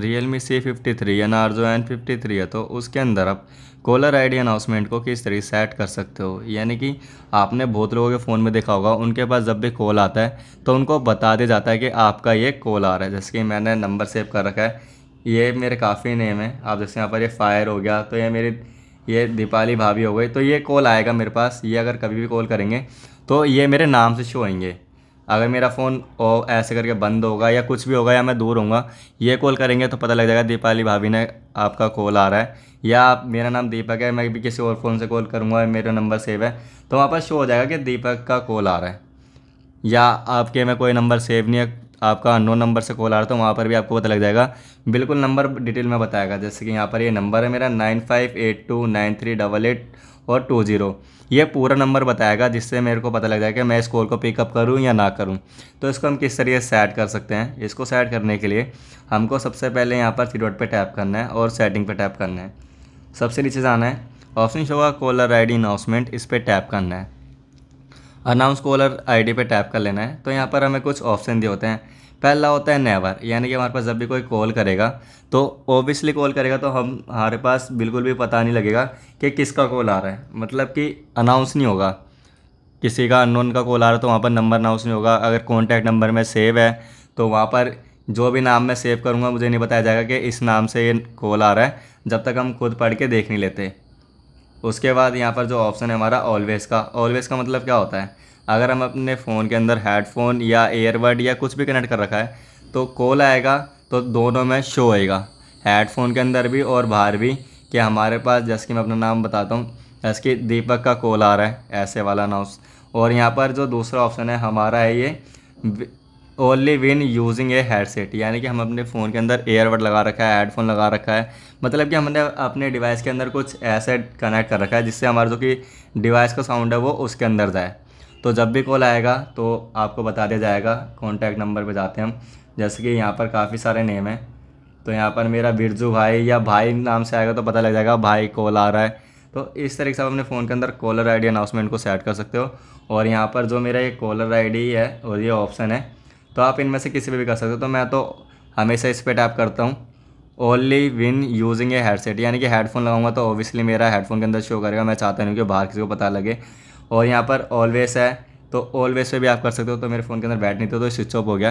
real Realme C fifty three या Narzo N fifty three है तो उसके अंदर आप कॉलर आईडी अनाउंसमेंट को किस तरीके सेट कर सकते हो यानी कि आपने बहुत लोगों के फ़ोन में देखा होगा उनके पास जब भी कॉल आता है तो उनको बता दिया जाता है कि आपका ये कॉल आ रहा है जैसे कि मैंने नंबर सेव कर रखा है ये मेरे काफ़ी नेम है आप जैसे यहाँ पर ये फायर हो गया तो ये मेरी ये दीपाली भाभी हो गई तो ये कॉल आएगा मेरे पास ये अगर कभी भी कॉल करेंगे तो ये मेरे नाम से शो होंगे अगर मेरा फ़ोन ऐसे करके बंद होगा या कुछ भी होगा या मैं दूर हूँ ये कॉल करेंगे तो पता लग जाएगा दीपाली भाभी ने आपका कॉल आ रहा है या मेरा नाम दीपक है मैं भी किसी और फ़ोन से कॉल करूँगा मेरा नंबर सेव है तो वहाँ पर शो हो जाएगा कि दीपक का कॉल आ रहा है या आपके में कोई नंबर सेव नहीं है आपका अनो नंबर से कॉल आ रहा था तो वहाँ पर भी आपको पता लग जाएगा बिल्कुल नंबर डिटेल में बताएगा जैसे कि यहाँ पर ये नंबर है मेरा nine five eight two nine three double eight और टू ज़ीरो ये पूरा नंबर बताएगा जिससे मेरे को पता लग जाएगा कि मैं इस कॉल को पिकअप करूँ या ना करूँ तो इसको हम किस तरीके से सेट कर सकते हैं इसको सेट करने के लिए हमको सबसे पहले यहाँ पर थ्री पर टैप करना है और सेटिंग पर टैप करना है सबसे नीचे जाना है ऑप्शन शो का कॉलर आई डी इस पर टैप करना है अनाउंस कॉलर आईडी पे टैप कर लेना है तो यहाँ पर हमें कुछ ऑप्शन दिए होते हैं पहला होता है नेवर यानी कि हमारे पास जब भी कोई कॉल करेगा तो ओबियसली कॉल करेगा तो हम हमारे पास बिल्कुल भी पता नहीं लगेगा कि किसका कॉल आ रहा है मतलब कि अनाउंस नहीं होगा किसी का अननोन का कॉल आ रहा है तो वहाँ पर नंबर अनाउंस नहीं होगा अगर कॉन्टैक्ट नंबर में सेव है तो वहाँ पर जो भी नाम मैं सेव करूँगा मुझे नहीं बताया जाएगा कि इस नाम से ये कॉल आ रहा है जब तक हम खुद पढ़ के देख नहीं लेते उसके बाद यहाँ पर जो ऑप्शन है हमारा ऑलवेज़ का ऑलवेज़ का मतलब क्या होता है अगर हम अपने फ़ोन के अंदर हेडफोन या एयरबड या कुछ भी कनेक्ट कर रखा है तो कॉल आएगा तो दोनों में शो आएगा हेडफोन के अंदर भी और बाहर भी कि हमारे पास जैसे कि मैं अपना नाम बताता हूँ जैसे कि दीपक का कॉल आ रहा है ऐसे वाला नाउस और यहाँ पर जो दूसरा ऑप्शन है हमारा है ये only when using a headset यानी कि हम अपने फ़ोन के अंदर एयरबड लगा रखा है हेडफोन लगा रखा है मतलब कि हमने अपने डिवाइस के अंदर कुछ ऐसे कनेक्ट कर रखा है जिससे हमारा जो कि डिवाइस का साउंड है वो उसके अंदर जाए तो जब भी कॉल आएगा तो आपको बता दिया जाएगा कॉन्टैक्ट नंबर पर जाते हैं हम जैसे कि यहाँ पर काफ़ी सारे नेम हैं तो यहाँ पर मेरा बिरजू भाई या भाई नाम से आएगा तो पता लग जाएगा भाई कॉल आ रहा है तो इस तरीके से आप अपने फ़ोन के अंदर कॉलर आईडी अनाउंसमेंट को सेट कर सकते हो और यहाँ पर जो मेरा ये कॉलर आईडी है और ये ऑप्शन है तो आप इनमें से किसी भी कर सकते हो तो मैं तो हमेशा इस पर टैप करता हूँ only when using a headset यानी कि हेडफोन लगाऊंगा तो ओबियसली मेरा हेडफोन के अंदर शो करेगा मैं चाहता नहीं कि बाहर किसी को पता लगे और यहाँ पर ऑलवेज है तो ऑलवेज पे भी आप कर सकते हो तो मेरे फ़ोन के अंदर बैट नहीं तो स्विच तो ऑफ हो गया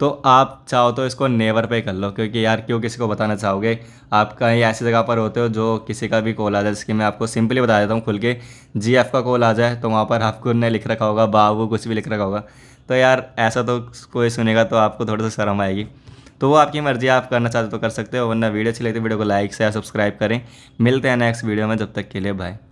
तो आप चाहो तो इसको नेवर पे कर लो क्योंकि यार क्यों किसी को बताना चाहोगे आप कहीं ऐसी जगह पर होते हो जो किसी का भी कॉल आ जाए जिसकी मैं आपको सिंपली बता देता हूँ खुल के जी का कॉल आ जाए तो वहाँ पर आपको ने लिख रखा होगा बाबू कुछ भी लिख रखा होगा तो यार ऐसा तो कोई सुनेगा तो आपको थोड़ी सी शर्म आएगी तो वो आपकी मर्जी आप करना चाहते तो कर सकते हो वरना वीडियो अच्छी लगती है तो वीडियो को लाइक या सब्सक्राइब करें मिलते हैं नेक्स्ट वीडियो में जब तक के लिए बाय